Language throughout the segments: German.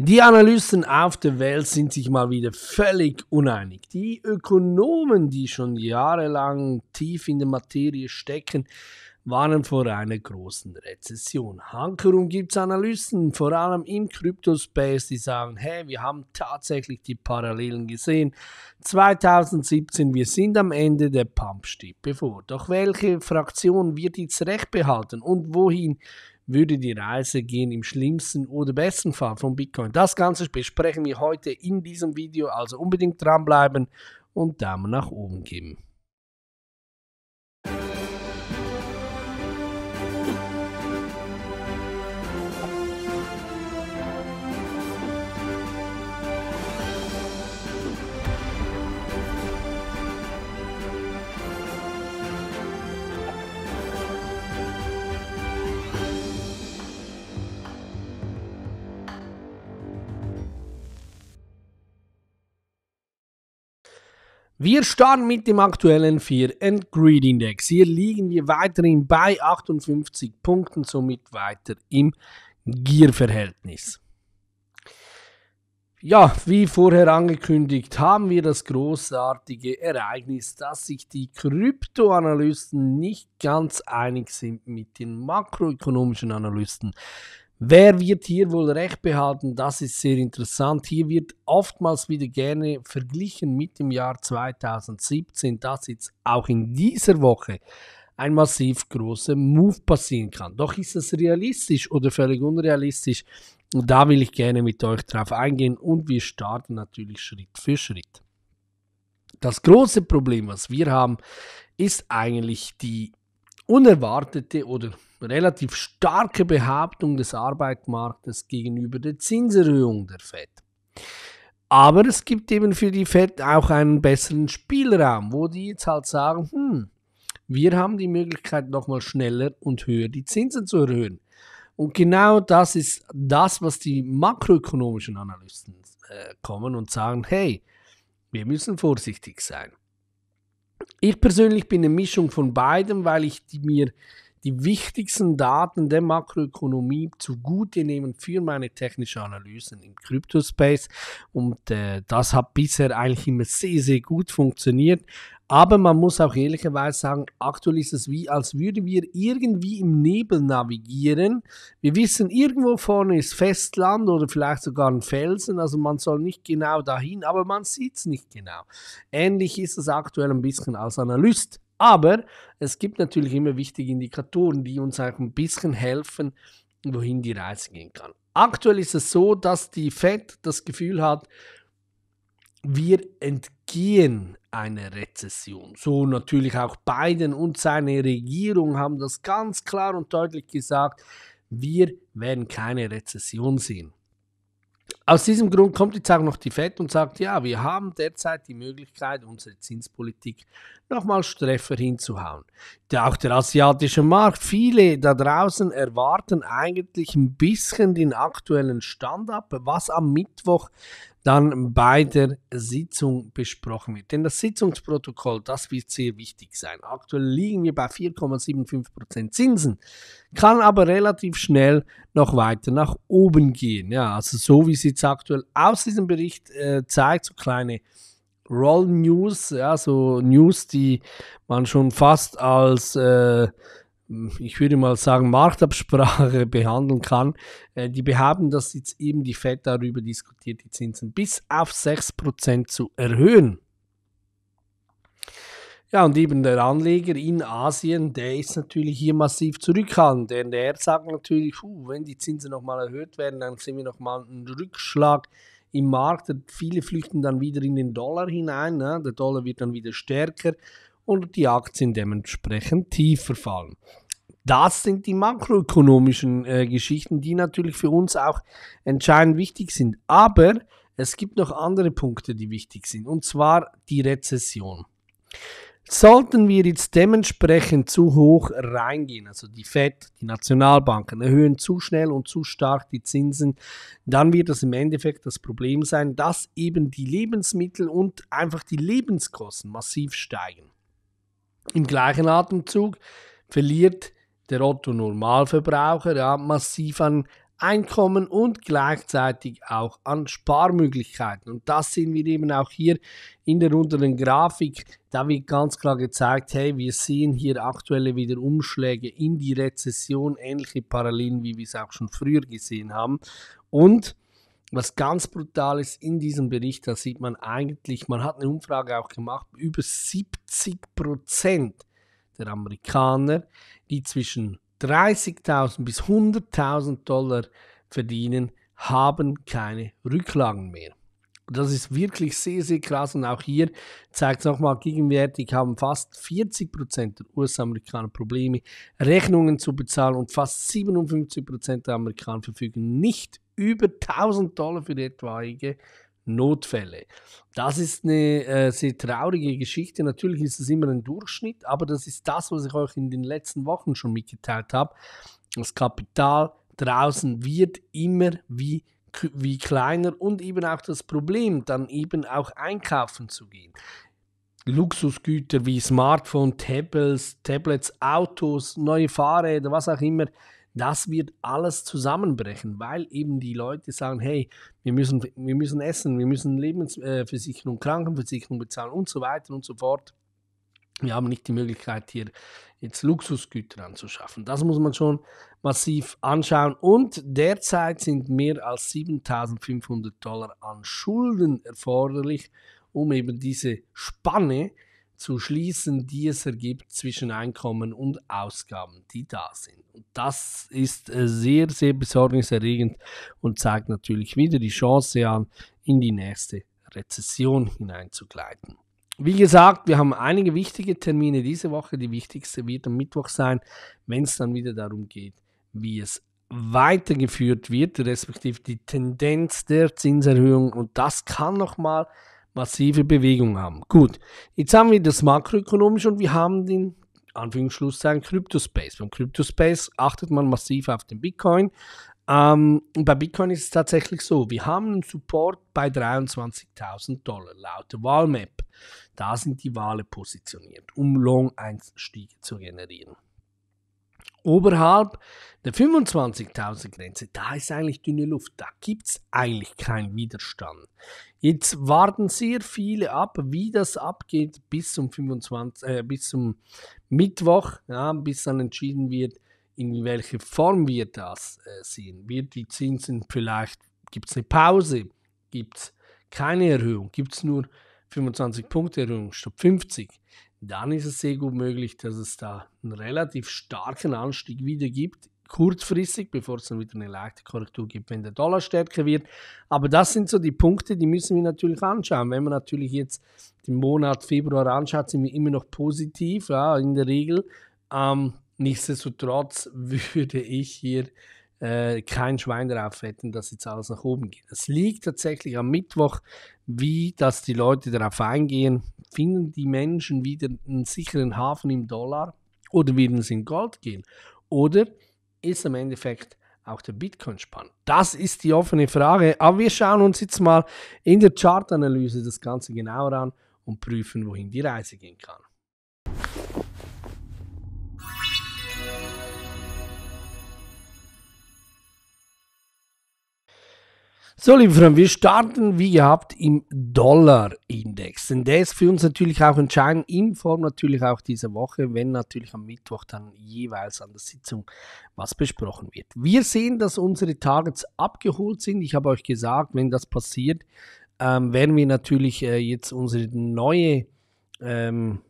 Die Analysten auf der Welt sind sich mal wieder völlig uneinig. Die Ökonomen, die schon jahrelang tief in der Materie stecken, warnen vor einer großen Rezession. Hankerum gibt es Analysten, vor allem im Kryptospace, die sagen, hey, wir haben tatsächlich die Parallelen gesehen. 2017, wir sind am Ende, der Pump steht bevor. Doch welche Fraktion wird jetzt recht behalten und wohin würde die Reise gehen im schlimmsten oder besten Fall von Bitcoin? Das Ganze besprechen wir heute in diesem Video, also unbedingt dranbleiben und Daumen nach oben geben. Wir starten mit dem aktuellen 4 and Greed Index. Hier liegen wir weiterhin bei 58 Punkten, somit weiter im Gierverhältnis. Ja, wie vorher angekündigt, haben wir das großartige Ereignis, dass sich die Kryptoanalysten nicht ganz einig sind mit den makroökonomischen Analysten. Wer wird hier wohl recht behalten? Das ist sehr interessant. Hier wird oftmals wieder gerne verglichen mit dem Jahr 2017, dass jetzt auch in dieser Woche ein massiv großer Move passieren kann. Doch ist es realistisch oder völlig unrealistisch? da will ich gerne mit euch drauf eingehen und wir starten natürlich Schritt für Schritt. Das große Problem, was wir haben, ist eigentlich die unerwartete oder relativ starke Behauptung des Arbeitsmarktes gegenüber der Zinserhöhung der Fed. Aber es gibt eben für die Fed auch einen besseren Spielraum, wo die jetzt halt sagen, hm, wir haben die Möglichkeit, nochmal schneller und höher die Zinsen zu erhöhen. Und genau das ist das, was die makroökonomischen Analysten äh, kommen und sagen, hey, wir müssen vorsichtig sein. Ich persönlich bin eine Mischung von beidem, weil ich mir die wichtigsten Daten der Makroökonomie zugute nehmen für meine technischen Analysen im Cryptospace. Und äh, das hat bisher eigentlich immer sehr, sehr gut funktioniert. Aber man muss auch ehrlicherweise sagen, aktuell ist es wie, als würden wir irgendwie im Nebel navigieren. Wir wissen, irgendwo vorne ist Festland oder vielleicht sogar ein Felsen, also man soll nicht genau dahin, aber man sieht es nicht genau. Ähnlich ist es aktuell ein bisschen als Analyst. Aber es gibt natürlich immer wichtige Indikatoren, die uns auch ein bisschen helfen, wohin die Reise gehen kann. Aktuell ist es so, dass die Fed das Gefühl hat, wir entgehen einer Rezession. So natürlich auch Biden und seine Regierung haben das ganz klar und deutlich gesagt, wir werden keine Rezession sehen. Aus diesem Grund kommt jetzt auch noch die FED und sagt, ja, wir haben derzeit die Möglichkeit, unsere Zinspolitik nochmal streffer hinzuhauen. Auch der asiatische Markt, viele da draußen erwarten eigentlich ein bisschen den aktuellen Stand ab, was am Mittwoch dann bei der Sitzung besprochen wird. Denn das Sitzungsprotokoll, das wird sehr wichtig sein. Aktuell liegen wir bei 4,75% Zinsen, kann aber relativ schnell noch weiter nach oben gehen. Ja, also so wie es jetzt aktuell aus diesem Bericht äh, zeigt, so kleine Roll News, ja, so News, die man schon fast als äh, ich würde mal sagen, Marktabsprache behandeln kann. Äh, die behaupten, dass jetzt eben die FED darüber diskutiert, die Zinsen bis auf 6% zu erhöhen. Ja, und eben der Anleger in Asien, der ist natürlich hier massiv zurückhaltend, denn der sagt natürlich, puh, wenn die Zinsen nochmal erhöht werden, dann sehen wir nochmal einen Rückschlag im Markt. Viele flüchten dann wieder in den Dollar hinein, ne? der Dollar wird dann wieder stärker und die Aktien dementsprechend tiefer fallen. Das sind die makroökonomischen äh, Geschichten, die natürlich für uns auch entscheidend wichtig sind. Aber es gibt noch andere Punkte, die wichtig sind, und zwar die Rezession. Sollten wir jetzt dementsprechend zu hoch reingehen, also die Fed, die Nationalbanken erhöhen zu schnell und zu stark die Zinsen, dann wird das im Endeffekt das Problem sein, dass eben die Lebensmittel und einfach die Lebenskosten massiv steigen. Im gleichen Atemzug verliert der Otto Normalverbraucher ja, massiv an Einkommen und gleichzeitig auch an Sparmöglichkeiten. Und das sehen wir eben auch hier in der unteren Grafik. Da wird ganz klar gezeigt, hey, wir sehen hier aktuelle wieder Umschläge in die Rezession, ähnliche Parallelen, wie wir es auch schon früher gesehen haben. Und was ganz brutal ist in diesem Bericht, da sieht man eigentlich, man hat eine Umfrage auch gemacht, über 70 Prozent der Amerikaner, die zwischen 30.000 bis 100.000 Dollar verdienen, haben keine Rücklagen mehr. Das ist wirklich sehr, sehr krass und auch hier zeigt es nochmal, gegenwärtig haben fast 40% der US-Amerikaner Probleme, Rechnungen zu bezahlen und fast 57% der Amerikaner verfügen nicht über 1000 Dollar für etwaige Notfälle. Das ist eine äh, sehr traurige Geschichte. Natürlich ist es immer ein Durchschnitt, aber das ist das, was ich euch in den letzten Wochen schon mitgeteilt habe. Das Kapital draußen wird immer wie wie kleiner und eben auch das Problem, dann eben auch einkaufen zu gehen. Luxusgüter wie Smartphone, Tablets, Tablets, Autos, neue Fahrräder, was auch immer, das wird alles zusammenbrechen, weil eben die Leute sagen, hey, wir müssen, wir müssen essen, wir müssen Lebensversicherung, Krankenversicherung bezahlen und so weiter und so fort. Wir haben nicht die Möglichkeit, hier jetzt Luxusgüter anzuschaffen. Das muss man schon massiv anschauen. Und derzeit sind mehr als 7500 Dollar an Schulden erforderlich, um eben diese Spanne, äh, zu schließen, die es ergibt zwischen Einkommen und Ausgaben, die da sind. Und das ist äh, sehr, sehr besorgniserregend und zeigt natürlich wieder die Chance an, in die nächste Rezession hineinzugleiten. Wie gesagt, wir haben einige wichtige Termine diese Woche. Die wichtigste wird am Mittwoch sein, wenn es dann wieder darum geht, wie es weitergeführt wird, respektive die Tendenz der Zinserhöhung. Und das kann nochmal mal massive Bewegung haben. Gut, jetzt haben wir das makroökonomische und wir haben den Anführungsschlusszeichen Kryptospace. Beim Kryptospace achtet man massiv auf den Bitcoin. Ähm, und bei Bitcoin ist es tatsächlich so, wir haben einen Support bei 23.000 Dollar laut der Wahlmap. Da sind die Wale positioniert, um Long-Einstiege zu generieren. Oberhalb der 25.000 Grenze, da ist eigentlich dünne Luft, da gibt es eigentlich keinen Widerstand. Jetzt warten sehr viele ab, wie das abgeht bis zum, 25, äh, bis zum Mittwoch, ja, bis dann entschieden wird, in welche Form wir das äh, sehen. Wird die Zinsen vielleicht, gibt es eine Pause, gibt es keine Erhöhung, gibt es nur 25 Punkte Erhöhung statt 50? dann ist es sehr gut möglich, dass es da einen relativ starken Anstieg wieder gibt, kurzfristig, bevor es dann wieder eine leichte Korrektur gibt, wenn der Dollar stärker wird. Aber das sind so die Punkte, die müssen wir natürlich anschauen. Wenn man natürlich jetzt den Monat Februar anschaut, sind wir immer noch positiv, ja, in der Regel. Ähm, nichtsdestotrotz würde ich hier äh, kein Schwein darauf wetten, dass jetzt alles nach oben geht. Es liegt tatsächlich am Mittwoch, wie dass die Leute darauf eingehen, finden die Menschen wieder einen sicheren Hafen im Dollar oder werden es in Gold gehen? Oder ist im Endeffekt auch der Bitcoin spannend? Das ist die offene Frage. Aber wir schauen uns jetzt mal in der Chartanalyse das Ganze genauer an und prüfen, wohin die Reise gehen kann. So, liebe Freunde, wir starten wie gehabt im Dollar-Index. Denn der ist für uns natürlich auch entscheidend, in Form natürlich auch diese Woche, wenn natürlich am Mittwoch dann jeweils an der Sitzung was besprochen wird. Wir sehen, dass unsere Targets abgeholt sind. Ich habe euch gesagt, wenn das passiert, ähm, werden wir natürlich äh, jetzt unsere neue ähm,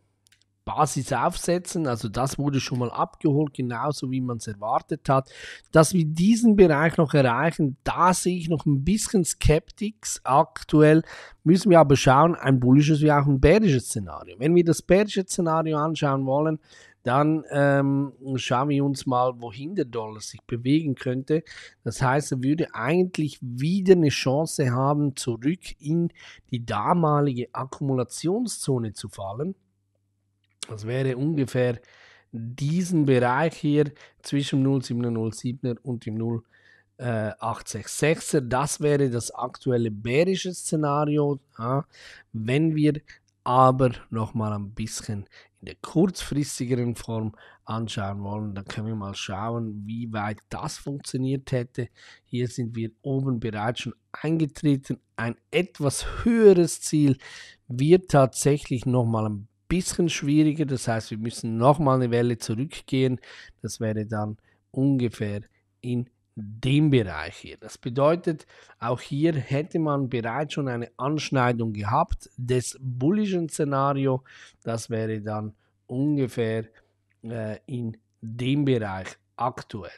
Basis aufsetzen. Also das wurde schon mal abgeholt, genauso wie man es erwartet hat. Dass wir diesen Bereich noch erreichen, da sehe ich noch ein bisschen Skeptics aktuell. Müssen wir aber schauen, ein bullisches wie auch ein bärisches Szenario. Wenn wir das bärische Szenario anschauen wollen, dann ähm, schauen wir uns mal, wohin der Dollar sich bewegen könnte. Das heißt, er würde eigentlich wieder eine Chance haben, zurück in die damalige Akkumulationszone zu fallen. Das wäre ungefähr diesen Bereich hier zwischen 0,707er und dem 0866 äh, er Das wäre das aktuelle bärische Szenario. Ja. Wenn wir aber noch mal ein bisschen in der kurzfristigeren Form anschauen wollen, dann können wir mal schauen, wie weit das funktioniert hätte. Hier sind wir oben bereits schon eingetreten. Ein etwas höheres Ziel wird tatsächlich noch mal ein bisschen schwieriger. Das heißt, wir müssen nochmal eine Welle zurückgehen. Das wäre dann ungefähr in dem Bereich hier. Das bedeutet, auch hier hätte man bereits schon eine Anschneidung gehabt des bullischen Szenario. Das wäre dann ungefähr äh, in dem Bereich aktuell.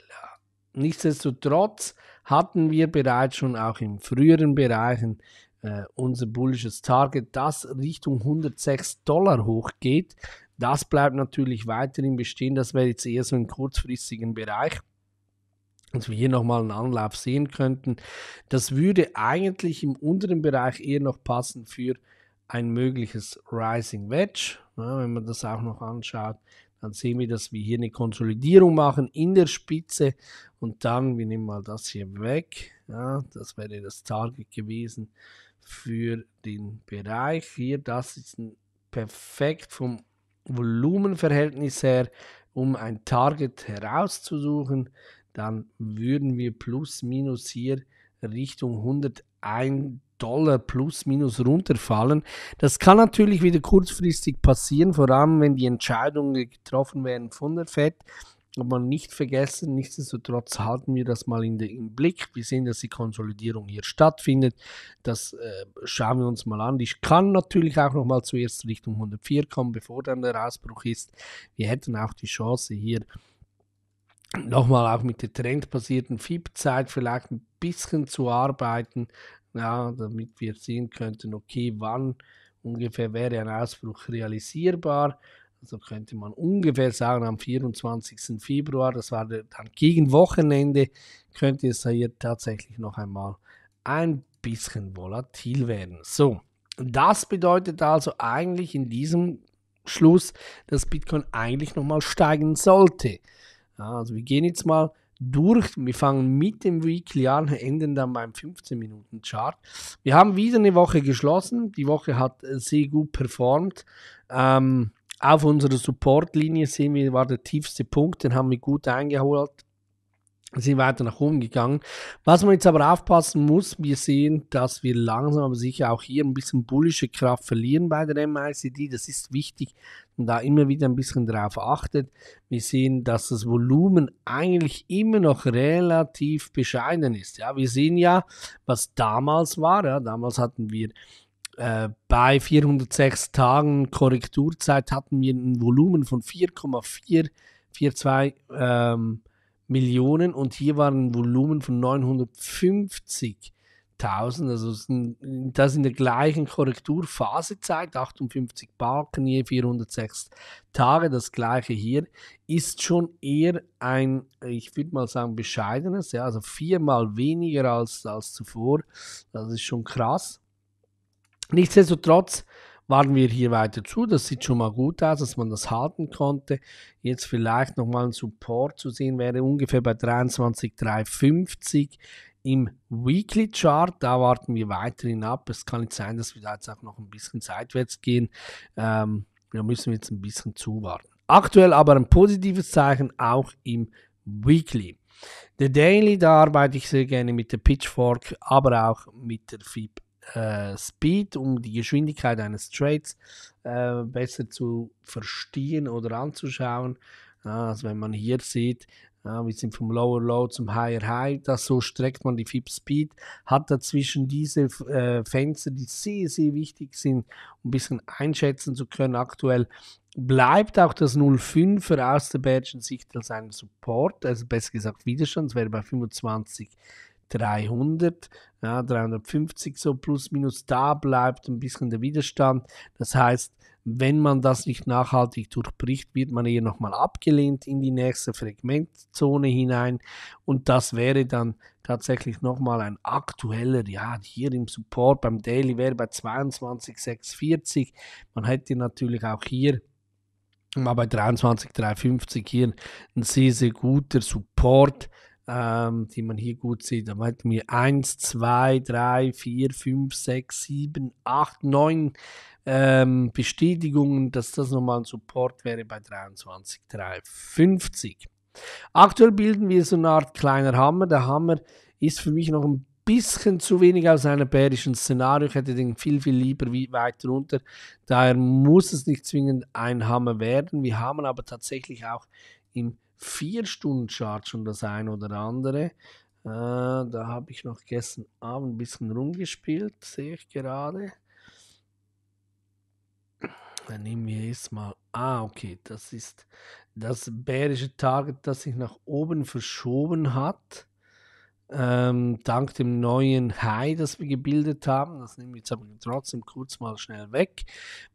Nichtsdestotrotz hatten wir bereits schon auch in früheren Bereichen äh, unser bullisches Target, das Richtung 106 Dollar hochgeht. Das bleibt natürlich weiterhin bestehen. Das wäre jetzt eher so im kurzfristigen Bereich dass wir hier nochmal einen Anlauf sehen könnten. Das würde eigentlich im unteren Bereich eher noch passen für ein mögliches Rising Wedge. Ja, wenn man das auch noch anschaut, dann sehen wir, dass wir hier eine Konsolidierung machen in der Spitze und dann, wir nehmen mal das hier weg, ja, das wäre das Target gewesen, für den Bereich hier. Das ist perfekt vom Volumenverhältnis her, um ein Target herauszusuchen. Dann würden wir plus minus hier Richtung 101 Dollar plus minus runterfallen. Das kann natürlich wieder kurzfristig passieren, vor allem wenn die Entscheidungen getroffen werden von der FED, aber nicht vergessen, nichtsdestotrotz halten wir das mal in den, im Blick. Wir sehen, dass die Konsolidierung hier stattfindet. Das äh, schauen wir uns mal an. Ich kann natürlich auch nochmal zuerst Richtung 104 kommen, bevor dann der Ausbruch ist. Wir hätten auch die Chance hier nochmal auch mit der trendbasierten fip zeit vielleicht ein bisschen zu arbeiten, ja, damit wir sehen könnten, okay, wann ungefähr wäre ein Ausbruch realisierbar so könnte man ungefähr sagen, am 24. Februar, das war dann gegen Wochenende, könnte es hier tatsächlich noch einmal ein bisschen volatil werden. So, das bedeutet also eigentlich in diesem Schluss, dass Bitcoin eigentlich nochmal steigen sollte. Ja, also wir gehen jetzt mal durch. Wir fangen mit dem Weekly an, enden dann beim 15-Minuten-Chart. Wir haben wieder eine Woche geschlossen. Die Woche hat äh, sehr gut performt. Ähm, auf unserer Supportlinie sehen wir, war der tiefste Punkt, den haben wir gut eingeholt Wir sind weiter nach oben gegangen. Was man jetzt aber aufpassen muss, wir sehen, dass wir langsam aber sicher auch hier ein bisschen bullische Kraft verlieren bei der MICD. Das ist wichtig, und da immer wieder ein bisschen drauf achtet. Wir sehen, dass das Volumen eigentlich immer noch relativ bescheiden ist. Ja, wir sehen ja, was damals war. Ja, damals hatten wir äh, bei 406 Tagen Korrekturzeit hatten wir ein Volumen von 4,442 ähm, Millionen und hier war ein Volumen von 950.000. also das in der gleichen Korrekturphase zeigt, 58 Balken je 406 Tage, das gleiche hier, ist schon eher ein, ich würde mal sagen, bescheidenes, ja, also viermal weniger als, als zuvor, das ist schon krass. Nichtsdestotrotz waren wir hier weiter zu. Das sieht schon mal gut aus, dass man das halten konnte. Jetzt vielleicht nochmal ein Support zu sehen, wäre ungefähr bei 23,350 im Weekly Chart. Da warten wir weiterhin ab. Es kann nicht sein, dass wir da jetzt auch noch ein bisschen seitwärts gehen. Ähm, da müssen wir jetzt ein bisschen zuwarten. Aktuell aber ein positives Zeichen auch im Weekly. Der Daily, da arbeite ich sehr gerne mit der Pitchfork, aber auch mit der FIB äh, Speed, um die Geschwindigkeit eines Trades äh, besser zu verstehen oder anzuschauen. Also wenn man hier sieht, ja, wir sind vom Lower Low zum Higher High. Das so streckt man die FIP Speed. Hat dazwischen diese äh, Fenster, die sehr, sehr wichtig sind, um ein bisschen einschätzen zu können. Aktuell bleibt auch das 05er aus der Badgen Sicht als ein Support, also besser gesagt Widerstand. Das wäre bei 25 300, ja, 350 so plus minus, da bleibt ein bisschen der Widerstand. Das heißt, wenn man das nicht nachhaltig durchbricht, wird man hier nochmal abgelehnt in die nächste Fragmentzone hinein und das wäre dann tatsächlich nochmal ein aktueller, ja, hier im Support beim Daily wäre bei 22,640. Man hätte natürlich auch hier mal bei 23,350 hier ein sehr, sehr guter Support ähm, die man hier gut sieht. Da hätten wir 1, 2, 3, 4, 5, 6, 7, 8, 9 ähm, Bestätigungen, dass das nochmal ein Support wäre bei 23,350. Aktuell bilden wir so eine Art kleiner Hammer. Der Hammer ist für mich noch ein bisschen zu wenig aus einem bärischen Szenario. Ich hätte den viel, viel lieber weiter runter. Daher muss es nicht zwingend ein Hammer werden. Wir haben aber tatsächlich auch im vier Stunden Chart schon das eine oder andere. Äh, da habe ich noch gestern Abend ein bisschen rumgespielt, sehe ich gerade. Dann nehmen wir jetzt mal. Ah, okay, das ist das bärische Target, das sich nach oben verschoben hat ähm, dank dem neuen High, das wir gebildet haben. Das nehmen wir jetzt aber trotzdem kurz mal schnell weg.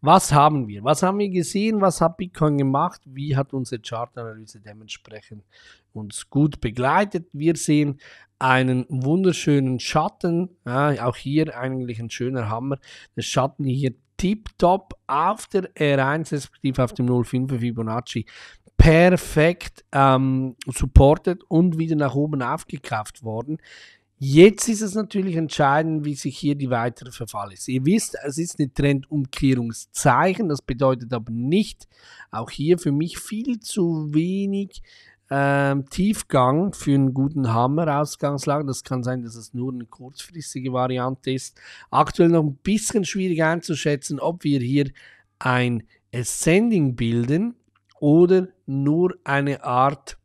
Was haben wir? Was haben wir gesehen? Was hat Bitcoin gemacht? Wie hat unsere Chartanalyse dementsprechend uns gut begleitet? Wir sehen einen wunderschönen Schatten. Ja, auch hier eigentlich ein schöner Hammer. Der Schatten hier tiptop auf der R1 respektive auf dem 05 Fibonacci perfekt ähm, supportet und wieder nach oben aufgekauft worden. Jetzt ist es natürlich entscheidend, wie sich hier die weitere Verfall ist. Ihr wisst, es ist eine Trendumkehrungszeichen. Das bedeutet aber nicht, auch hier für mich viel zu wenig ähm, Tiefgang für einen guten Hammer-Ausgangslage. Das kann sein, dass es nur eine kurzfristige Variante ist. Aktuell noch ein bisschen schwierig einzuschätzen, ob wir hier ein Ascending bilden oder nur eine Art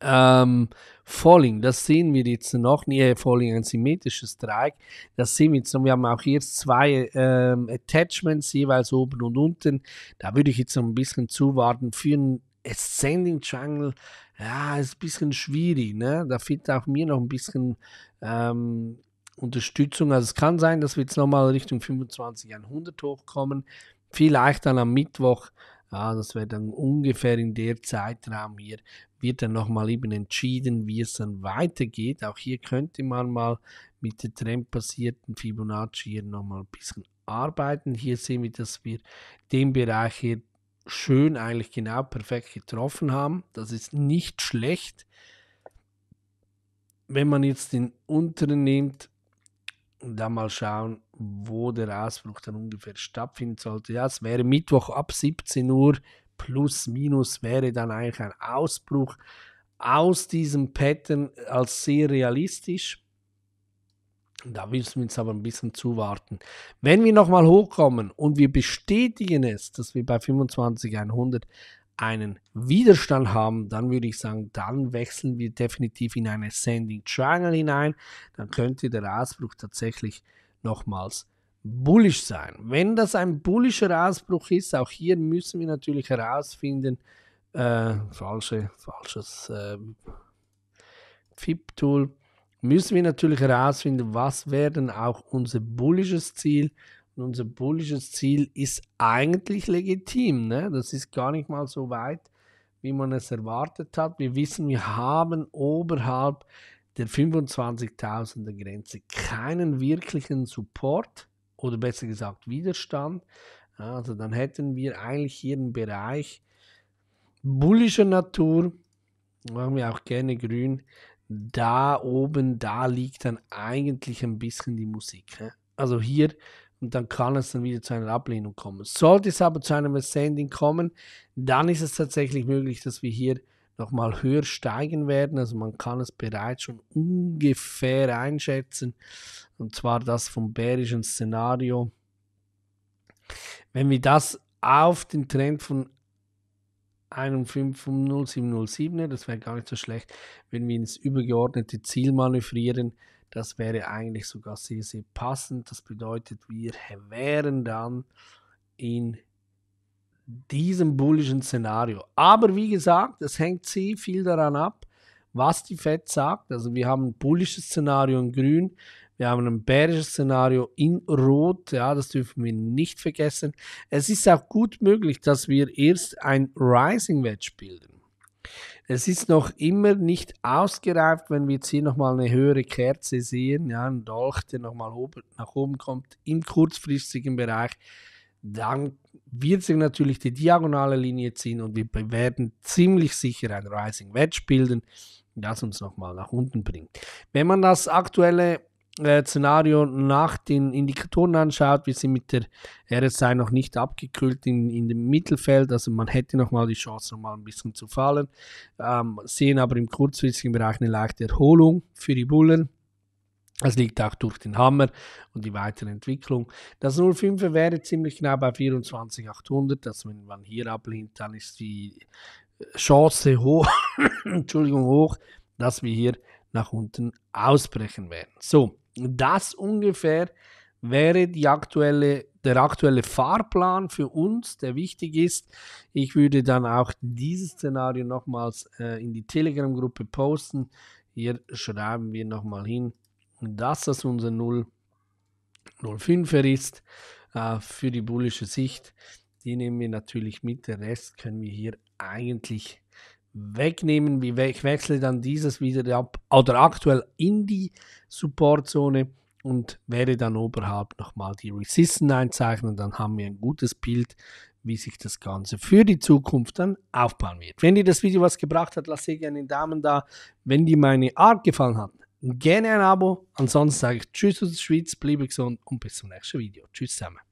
ähm, Falling. Das sehen wir jetzt noch. Nee, Falling, ein symmetrisches Dreieck. Das sehen wir jetzt noch. Wir haben auch hier zwei ähm, Attachments, jeweils oben und unten. Da würde ich jetzt noch ein bisschen zuwarten. Für ein Ascending Triangle, ja, ist ein bisschen schwierig. Ne? Da fehlt auch mir noch ein bisschen ähm, Unterstützung. Also es kann sein, dass wir jetzt nochmal Richtung 25 100 hochkommen. Vielleicht dann am Mittwoch Ah, das wäre dann ungefähr in der Zeitraum hier, wird dann nochmal eben entschieden, wie es dann weitergeht. Auch hier könnte man mal mit der trendbasierten Fibonacci hier nochmal ein bisschen arbeiten. Hier sehen wir, dass wir den Bereich hier schön eigentlich genau perfekt getroffen haben. Das ist nicht schlecht. Wenn man jetzt den unteren nimmt, und dann mal schauen, wo der Ausbruch dann ungefähr stattfinden sollte. Ja, es wäre Mittwoch ab 17 Uhr plus minus wäre dann eigentlich ein Ausbruch aus diesem Pattern als sehr realistisch. Da müssen wir uns aber ein bisschen zuwarten. Wenn wir nochmal hochkommen und wir bestätigen es, dass wir bei 25.100 einen Widerstand haben, dann würde ich sagen, dann wechseln wir definitiv in eine Sending Triangle hinein. Dann könnte der Ausbruch tatsächlich nochmals bullisch sein. Wenn das ein bullischer Ausbruch ist, auch hier müssen wir natürlich herausfinden, äh, falsche, falsches äh, FIP-Tool, müssen wir natürlich herausfinden, was wäre denn auch unser bullisches Ziel unser bullisches Ziel ist eigentlich legitim. Ne? Das ist gar nicht mal so weit, wie man es erwartet hat. Wir wissen, wir haben oberhalb der 25.000er Grenze keinen wirklichen Support oder besser gesagt Widerstand. Also dann hätten wir eigentlich hier einen Bereich bullischer Natur, machen wir auch gerne grün, da oben, da liegt dann eigentlich ein bisschen die Musik. Ne? Also hier und dann kann es dann wieder zu einer Ablehnung kommen. Sollte es aber zu einem Ascending kommen, dann ist es tatsächlich möglich, dass wir hier nochmal höher steigen werden. Also man kann es bereits schon ungefähr einschätzen. Und zwar das vom bärischen Szenario. Wenn wir das auf den Trend von 1,50707er, ne, das wäre gar nicht so schlecht, wenn wir ins übergeordnete Ziel manövrieren, das wäre eigentlich sogar sehr, sehr passend. Das bedeutet, wir wären dann in diesem bullischen Szenario. Aber wie gesagt, es hängt sehr viel daran ab, was die FED sagt. Also wir haben ein bullisches Szenario in grün, wir haben ein bärisches Szenario in rot, ja, das dürfen wir nicht vergessen. Es ist auch gut möglich, dass wir erst ein Rising Wedge bilden. Es ist noch immer nicht ausgereift, wenn wir jetzt hier nochmal eine höhere Kerze sehen, ja, ein Dolch, der nochmal nach oben kommt im kurzfristigen Bereich, dann wird sich natürlich die diagonale Linie ziehen und wir werden ziemlich sicher ein Rising Wedge bilden, das uns nochmal nach unten bringt. Wenn man das aktuelle äh, Szenario nach den Indikatoren anschaut, wir sind mit der RSI noch nicht abgekühlt in, in dem Mittelfeld, also man hätte nochmal die Chance, nochmal ein bisschen zu fallen, ähm, sehen aber im kurzfristigen Bereich eine leichte Erholung für die Bullen. Das liegt auch durch den Hammer und die weitere Entwicklung. Das 05er wäre ziemlich genau bei 24.800, dass wenn man hier ablehnt, dann ist die Chance hoch, Entschuldigung, hoch, dass wir hier nach unten ausbrechen werden. So, das ungefähr wäre die aktuelle, der aktuelle Fahrplan für uns, der wichtig ist. Ich würde dann auch dieses Szenario nochmals äh, in die Telegram-Gruppe posten. Hier schreiben wir nochmal hin, dass das unser 0, 05er ist äh, für die bullische Sicht. Die nehmen wir natürlich mit. Der Rest können wir hier eigentlich wegnehmen. Ich wechsle dann dieses wieder ab oder aktuell in die Supportzone und werde dann oberhalb nochmal die Resistance einzeichnen. Dann haben wir ein gutes Bild, wie sich das Ganze für die Zukunft dann aufbauen wird. Wenn dir das Video was gebracht hat, lass dir gerne einen Daumen da. Wenn dir meine Art gefallen hat, gerne ein Abo. Ansonsten sage ich Tschüss aus der Schweiz, bleibe gesund und bis zum nächsten Video. Tschüss zusammen.